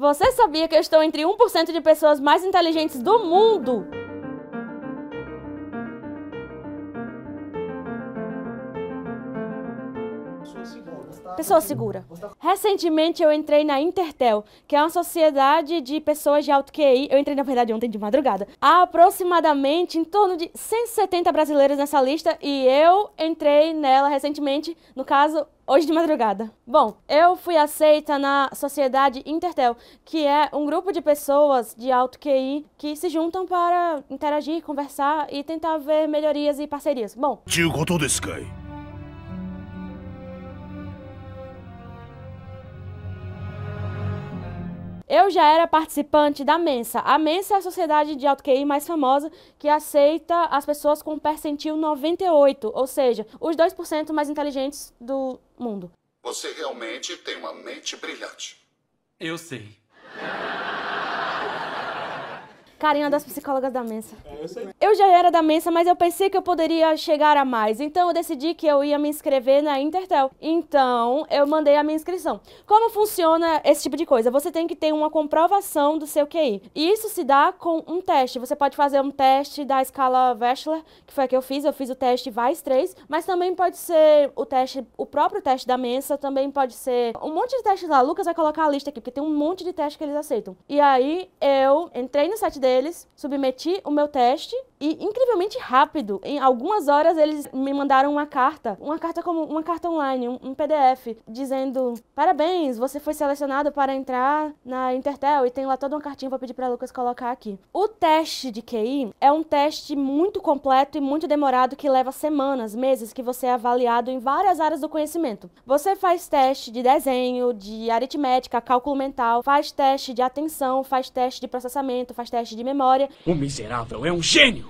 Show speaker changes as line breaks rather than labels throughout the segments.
Você sabia que eu estou entre 1% de pessoas mais inteligentes do mundo? pessoa segura. Recentemente eu entrei na Intertel, que é uma sociedade de pessoas de alto QI. Eu entrei, na verdade, ontem de madrugada. Há aproximadamente em torno de 170 brasileiros nessa lista e eu entrei nela recentemente, no caso, hoje de madrugada. Bom, eu fui aceita na Sociedade Intertel, que é um grupo de pessoas de alto QI que se juntam para interagir, conversar e tentar ver melhorias e parcerias. Bom. Eu já era participante da Mensa. A Mensa é a sociedade de alto QI mais famosa que aceita as pessoas com percentil 98, ou seja, os 2% mais inteligentes do mundo. Você realmente tem uma mente brilhante. Eu sei. Carinha das psicólogas da mesa. É, eu já era da mesa, mas eu pensei que eu poderia chegar a mais. Então eu decidi que eu ia me inscrever na Intertel. Então eu mandei a minha inscrição. Como funciona esse tipo de coisa? Você tem que ter uma comprovação do seu QI. E isso se dá com um teste. Você pode fazer um teste da escala Wechsler, que foi a que eu fiz. Eu fiz o teste VAIS 3, mas também pode ser o teste, o próprio teste da mesa, também pode ser um monte de testes lá. Lucas vai colocar a lista aqui, porque tem um monte de testes que eles aceitam. E aí eu entrei no site dele eles, submeti o meu teste e incrivelmente rápido. Em algumas horas eles me mandaram uma carta, uma carta como uma carta online, um, um PDF, dizendo: "Parabéns, você foi selecionado para entrar na Intertel" e tem lá toda uma cartinha para pedir para Lucas colocar aqui. O teste de QI é um teste muito completo e muito demorado que leva semanas, meses que você é avaliado em várias áreas do conhecimento. Você faz teste de desenho, de aritmética, cálculo mental, faz teste de atenção, faz teste de processamento, faz teste de memória. O miserável é um gênio.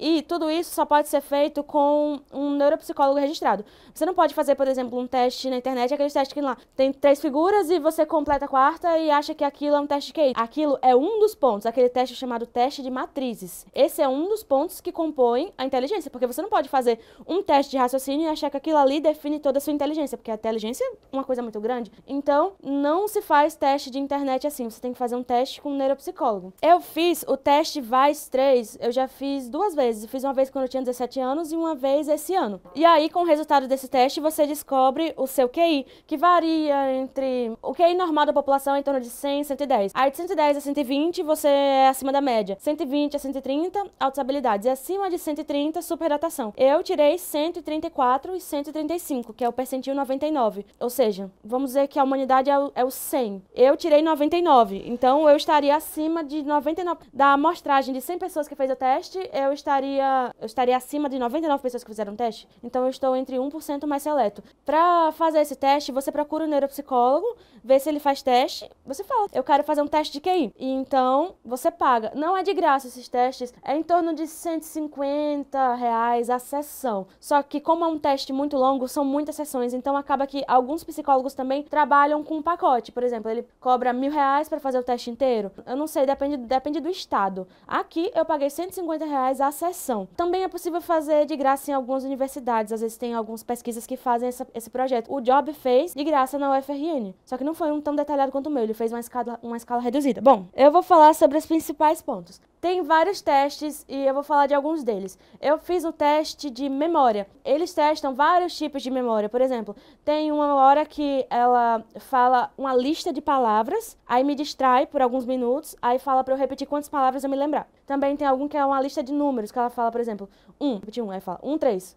E tudo isso só pode ser feito com um neuropsicólogo registrado. Você não pode fazer, por exemplo, um teste na internet, aquele teste que lá tem três figuras e você completa a quarta e acha que aquilo é um teste de QI. Aquilo é um dos pontos, aquele teste chamado teste de matrizes. Esse é um dos pontos que compõem a inteligência, porque você não pode fazer um teste de raciocínio e achar que aquilo ali define toda a sua inteligência, porque a inteligência é uma coisa muito grande. Então, não se faz teste de internet assim, você tem que fazer um teste com um neuropsicólogo. Eu fiz o teste VICE 3, eu já fiz duas vezes vezes. fiz uma vez quando eu tinha 17 anos e uma vez esse ano. E aí, com o resultado desse teste, você descobre o seu QI, que varia entre o QI normal da população é em torno de 100, e 110. Aí de 110 a 120 você é acima da média. 120 a 130, altas habilidades. E acima de 130, superdatação. Eu tirei 134 e 135, que é o percentil 99. Ou seja, vamos dizer que a humanidade é o 100. É eu tirei 99, então eu estaria acima de 99. Da amostragem de 100 pessoas que fez o teste, eu estaria estaria, eu estaria acima de 99 pessoas que fizeram o teste. Então eu estou entre 1% mais seleto. Para fazer esse teste, você procura um neuropsicólogo, vê se ele faz teste. Você fala, eu quero fazer um teste de QI. E então você paga. Não é de graça esses testes, é em torno de 150 reais a sessão. Só que como é um teste muito longo, são muitas sessões, então acaba que alguns psicólogos também trabalham com um pacote. Por exemplo, ele cobra mil reais para fazer o teste inteiro. Eu não sei, depende, depende do estado. Aqui eu paguei 150 reais a sessão seleção. Também é possível fazer de graça em algumas universidades, às vezes tem algumas pesquisas que fazem essa, esse projeto. O Job fez de graça na UFRN, só que não foi um tão detalhado quanto o meu, ele fez uma escala, uma escala reduzida. Bom, eu vou falar sobre os principais pontos. Tem vários testes e eu vou falar de alguns deles. Eu fiz um teste de memória. Eles testam vários tipos de memória. Por exemplo, tem uma hora que ela fala uma lista de palavras, aí me distrai por alguns minutos, aí fala para eu repetir quantas palavras eu me lembrar. Também tem algum que é uma lista de números, que ela fala, por exemplo, 1, um aí fala 1, 3,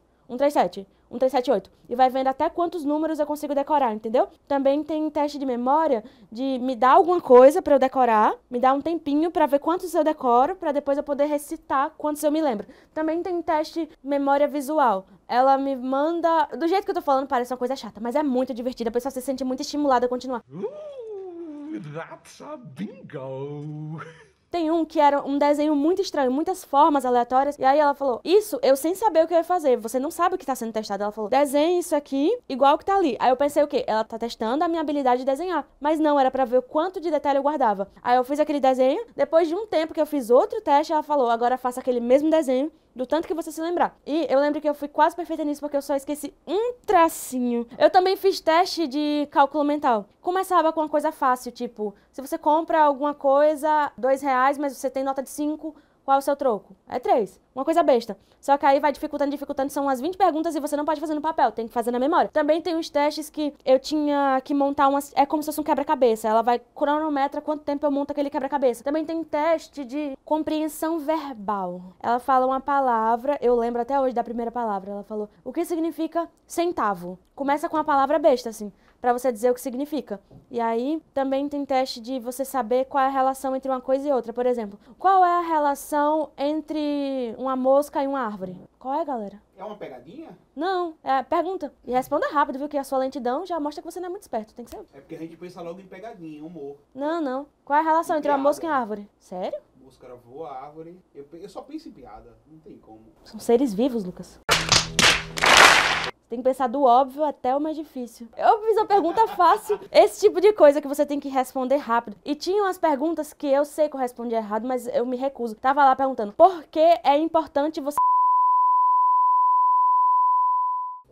sete um, três, sete, oito. E vai vendo até quantos números eu consigo decorar, entendeu? Também tem teste de memória de me dar alguma coisa para eu decorar, me dar um tempinho para ver quantos eu decoro, para depois eu poder recitar quantos eu me lembro. Também tem teste memória visual. Ela me manda. Do jeito que eu tô falando, parece uma coisa chata, mas é muito divertida. A pessoa se sente muito estimulada a continuar. Uh, that's a bingo! Tem um que era um desenho muito estranho, muitas formas aleatórias. E aí ela falou: Isso eu sem saber o que eu ia fazer. Você não sabe o que tá sendo testado. Ela falou: Desenhe isso aqui igual o que tá ali. Aí eu pensei: O quê? Ela tá testando a minha habilidade de desenhar. Mas não, era para ver o quanto de detalhe eu guardava. Aí eu fiz aquele desenho. Depois de um tempo que eu fiz outro teste, ela falou: Agora faça aquele mesmo desenho do tanto que você se lembrar. E eu lembro que eu fui quase perfeita nisso porque eu só esqueci um tracinho. Eu também fiz teste de cálculo mental. Começava com uma coisa fácil, tipo, se você compra alguma coisa, dois reais, mas você tem nota de cinco, qual é o seu troco? É três. Uma coisa besta. Só que aí vai dificultando, dificultando. São umas 20 perguntas e você não pode fazer no papel, tem que fazer na memória. Também tem uns testes que eu tinha que montar umas. É como se fosse um quebra-cabeça. Ela vai cronometra quanto tempo eu monto aquele quebra-cabeça. Também tem teste de compreensão verbal. Ela fala uma palavra, eu lembro até hoje da primeira palavra. Ela falou: o que significa centavo? Começa com a palavra besta, assim para você dizer o que significa. E aí também tem teste de você saber qual é a relação entre uma coisa e outra. Por exemplo, qual é a relação entre uma mosca e uma árvore. Qual é, galera? É uma pegadinha? Não, é, pergunta. E responda rápido, viu? Que a sua lentidão já mostra que você não é muito esperto, tem que ser. É porque a gente pensa logo em pegadinha, humor. Não, não. Qual é a relação entre, uma mosca e uma árvore? Sério? Mosca voa, árvore. Eu, eu só penso em piada, não tem como. São seres vivos, Lucas tem que pensar do óbvio até o mais difícil. Eu fiz uma pergunta fácil, esse tipo de coisa que você tem que responder rápido. E tinha umas perguntas que eu sei que eu respondi errado, mas eu me recuso. Tava lá perguntando: "Por que é importante você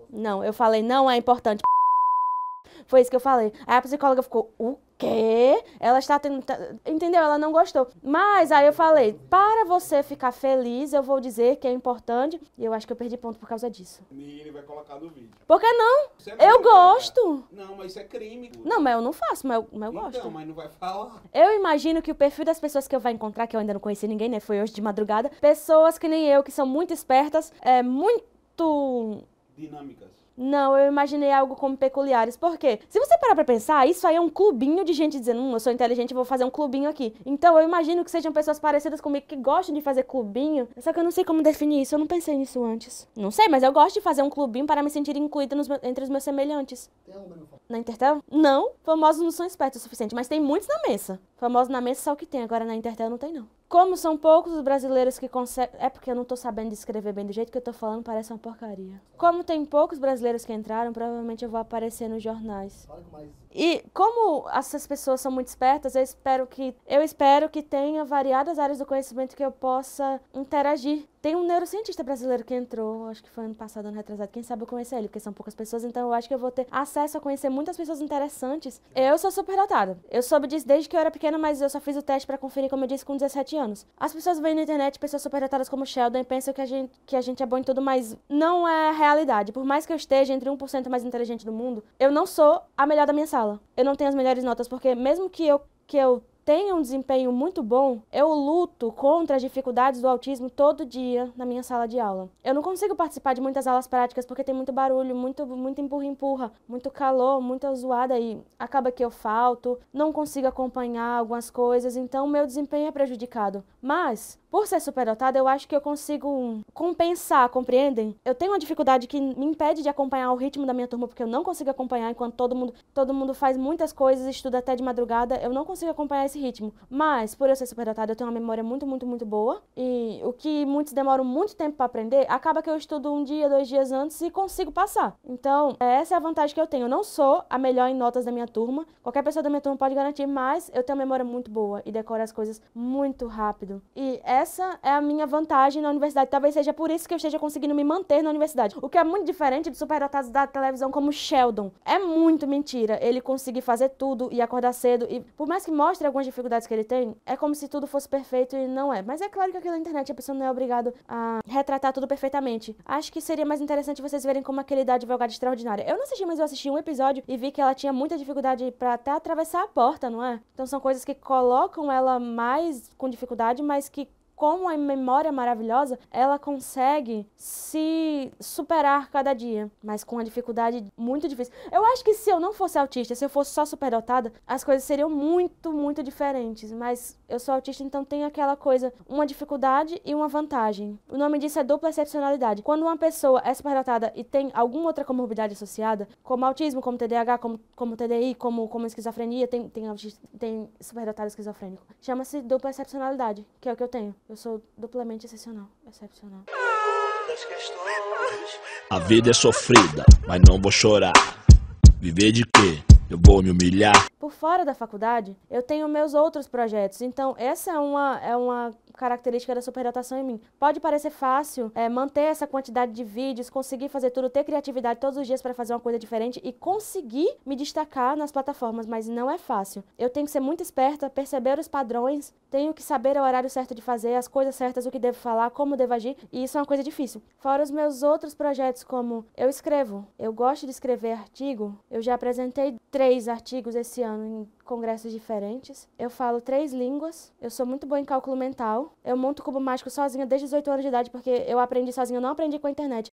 Não, eu falei: "Não é importante". Foi isso que eu falei. Aí a psicóloga ficou, o quê? Ela está tentando. Entendeu? Ela não gostou. Mas aí eu falei, para você ficar feliz, eu vou dizer que é importante. E eu acho que eu perdi ponto por causa disso. Nini vai colocar no vídeo. Por que não? É eu né? gosto. Cara. Não, mas isso é crime. Não, mas eu não faço, mas eu, mas eu então, gosto. mas não vai falar. Eu imagino que o perfil das pessoas que eu vou encontrar, que eu ainda não conheci ninguém, né? Foi hoje de madrugada. Pessoas que nem eu, que são muito espertas, é muito. Dinâmicas não, eu imaginei algo como peculiares. Por quê? Se você parar pra pensar, isso aí é um clubinho de gente dizendo, hum, eu sou inteligente, vou fazer um clubinho aqui. Então eu imagino que sejam pessoas parecidas comigo que gostam de fazer clubinho. Só que eu não sei como definir isso, eu não pensei nisso antes. Não sei, mas eu gosto de fazer um clubinho para me sentir incluída nos, entre os meus semelhantes. Tem Na Intertel? Não, famosos não são espertos o suficiente, mas tem muitos na mesa. Famosos na mesa só o que tem, agora na Intertel não tem não. Como são poucos os brasileiros que conseguem. É porque eu não estou sabendo escrever bem do jeito que eu estou falando, parece uma porcaria. Como tem poucos brasileiros que entraram, provavelmente eu vou aparecer nos jornais. Fala com mais e como essas pessoas são muito espertas, eu espero que eu espero que tenha variadas áreas do conhecimento que eu possa interagir. Tem um neurocientista brasileiro que entrou, acho que foi ano passado, ano retrasado. Quem sabe eu conhecer ele, porque são poucas pessoas, então eu acho que eu vou ter acesso a conhecer muitas pessoas interessantes. Eu sou super dotada. Eu soube disso desde que eu era pequena, mas eu só fiz o teste para conferir, como eu disse, com 17 anos. As pessoas veem na internet pessoas super dotadas como Sheldon e pensam que a, gente, que a gente é bom em tudo, mas não é realidade. Por mais que eu esteja entre 1% mais inteligente do mundo, eu não sou a melhor da minha sala sala. Eu não tenho as melhores notas porque mesmo que eu que eu tenha um desempenho muito bom, eu luto contra as dificuldades do autismo todo dia na minha sala de aula. Eu não consigo participar de muitas aulas práticas porque tem muito barulho, muito, muito empurra-empurra, muito calor, muita zoada e acaba que eu falto, não consigo acompanhar algumas coisas, então meu desempenho é prejudicado. Mas, por ser superdotada, eu acho que eu consigo compensar, compreendem? Eu tenho uma dificuldade que me impede de acompanhar o ritmo da minha turma porque eu não consigo acompanhar enquanto todo mundo, todo mundo faz muitas coisas, estuda até de madrugada, eu não consigo acompanhar nesse ritmo. Mas, por eu ser superdotada, eu tenho uma memória muito, muito, muito boa. E o que muitos demoram muito tempo para aprender, acaba que eu estudo um dia, dois dias antes e consigo passar. Então, essa é a vantagem que eu tenho. Eu não sou a melhor em notas da minha turma. Qualquer pessoa da minha turma pode garantir, mas eu tenho uma memória muito boa e decoro as coisas muito rápido. E essa é a minha vantagem na universidade. Talvez seja por isso que eu esteja conseguindo me manter na universidade. O que é muito diferente de superdotados da televisão como Sheldon. É muito mentira ele conseguir fazer tudo e acordar cedo. E por mais que mostre algumas algumas dificuldades que ele tem, é como se tudo fosse perfeito e não é. Mas é claro que aqui na internet a pessoa não é obrigada a retratar tudo perfeitamente. Acho que seria mais interessante vocês verem como aquele da advogada extraordinária. Eu não assisti, mas eu assisti um episódio e vi que ela tinha muita dificuldade para até atravessar a porta, não é? Então são coisas que colocam ela mais com dificuldade, mas que como a memória maravilhosa, ela consegue se superar cada dia, mas com uma dificuldade muito difícil. Eu acho que se eu não fosse autista, se eu fosse só superdotada, as coisas seriam muito, muito diferentes, mas eu sou autista, então tem aquela coisa, uma dificuldade e uma vantagem. O nome disso é dupla excepcionalidade. Quando uma pessoa é superdotada e tem alguma outra comorbidade associada, como autismo, como TDAH, como, como TDI, como, como esquizofrenia, tem, tem, autista, tem superdotado esquizofrênico. Chama-se dupla excepcionalidade, que é o que eu tenho. Eu sou duplamente excepcional. Excepcional. A vida é sofrida, mas não vou chorar. Viver de quê? Eu vou me humilhar fora da faculdade, eu tenho meus outros projetos. Então, essa é uma, é uma característica da superdotação em mim. Pode parecer fácil é, manter essa quantidade de vídeos, conseguir fazer tudo, ter criatividade todos os dias para fazer uma coisa diferente e conseguir me destacar nas plataformas, mas não é fácil. Eu tenho que ser muito esperta, perceber os padrões, tenho que saber o horário certo de fazer, as coisas certas, o que devo falar, como devo agir, e isso é uma coisa difícil. Fora os meus outros projetos, como eu escrevo, eu gosto de escrever artigo, eu já apresentei três artigos esse ano em congressos diferentes. Eu falo três línguas. Eu sou muito boa em cálculo mental. Eu monto cubo mágico sozinha desde 18 anos de idade, porque eu aprendi sozinha, eu não aprendi com a internet.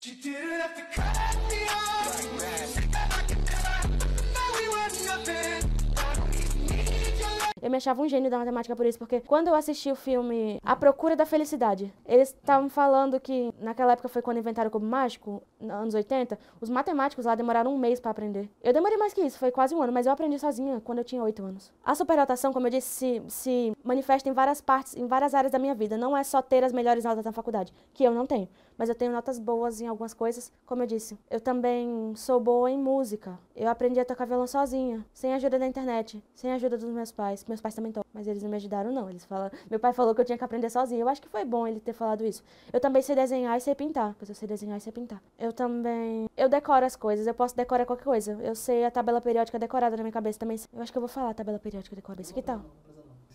Eu me achava um gênio da matemática por isso, porque quando eu assisti o filme A Procura da Felicidade, eles estavam falando que naquela época foi quando inventaram o cubo mágico, anos 80, os matemáticos lá demoraram um mês para aprender. Eu demorei mais que isso, foi quase um ano, mas eu aprendi sozinha quando eu tinha 8 anos. A superdotação, como eu disse, se, se manifesta em várias partes, em várias áreas da minha vida. Não é só ter as melhores notas na faculdade, que eu não tenho, mas eu tenho notas boas em algumas coisas, como eu disse. Eu também sou boa em música. Eu aprendi a tocar violão sozinha, sem ajuda da internet, sem ajuda dos meus pais meus pais também tocam, mas eles não me ajudaram, não. Eles falam, meu pai falou que eu tinha que aprender sozinho. Eu acho que foi bom ele ter falado isso. Eu também sei desenhar e sei pintar, pois eu sei desenhar e sei pintar. Eu também, eu decoro as coisas, eu posso decorar qualquer coisa. Eu sei a tabela periódica decorada na minha cabeça também. Eu acho que eu vou falar a tabela periódica decorada. Isso que tal?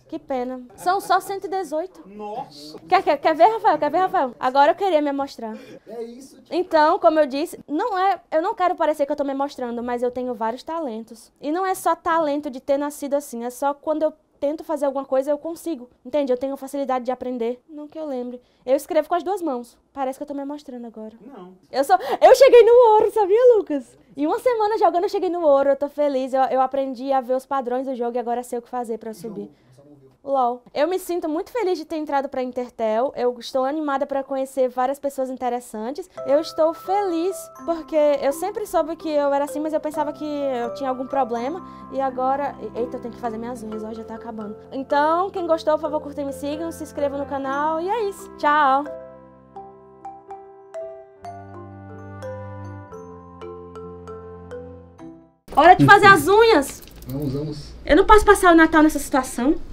Que pena. São só 118. Nossa! Quer, quer, quer ver, Rafael? Quer ver, Rafael? Agora eu queria me mostrar. É isso. Tipo... Então, como eu disse, não é, eu não quero parecer que eu tô me mostrando, mas eu tenho vários talentos. E não é só talento de ter nascido assim, é só quando eu tento fazer alguma coisa, eu consigo. Entende? Eu tenho facilidade de aprender. Não que eu lembre. Eu escrevo com as duas mãos. Parece que eu tô me mostrando agora. Não. Eu só. Eu cheguei no ouro, sabia, Lucas? Em uma semana jogando, eu cheguei no ouro. Eu tô feliz. Eu, eu aprendi a ver os padrões do jogo e agora sei o que fazer para subir. Não. LOL. Eu me sinto muito feliz de ter entrado para a Intertel. Eu estou animada para conhecer várias pessoas interessantes. Eu estou feliz porque eu sempre soube que eu era assim, mas eu pensava que eu tinha algum problema. E agora. Eita, eu tenho que fazer minhas unhas, Hoje já tá acabando. Então, quem gostou, por favor, curta e me sigam, se inscreva no canal. E é isso. Tchau! Hora de fazer as unhas. Vamos, vamos. Eu não posso passar o Natal nessa situação.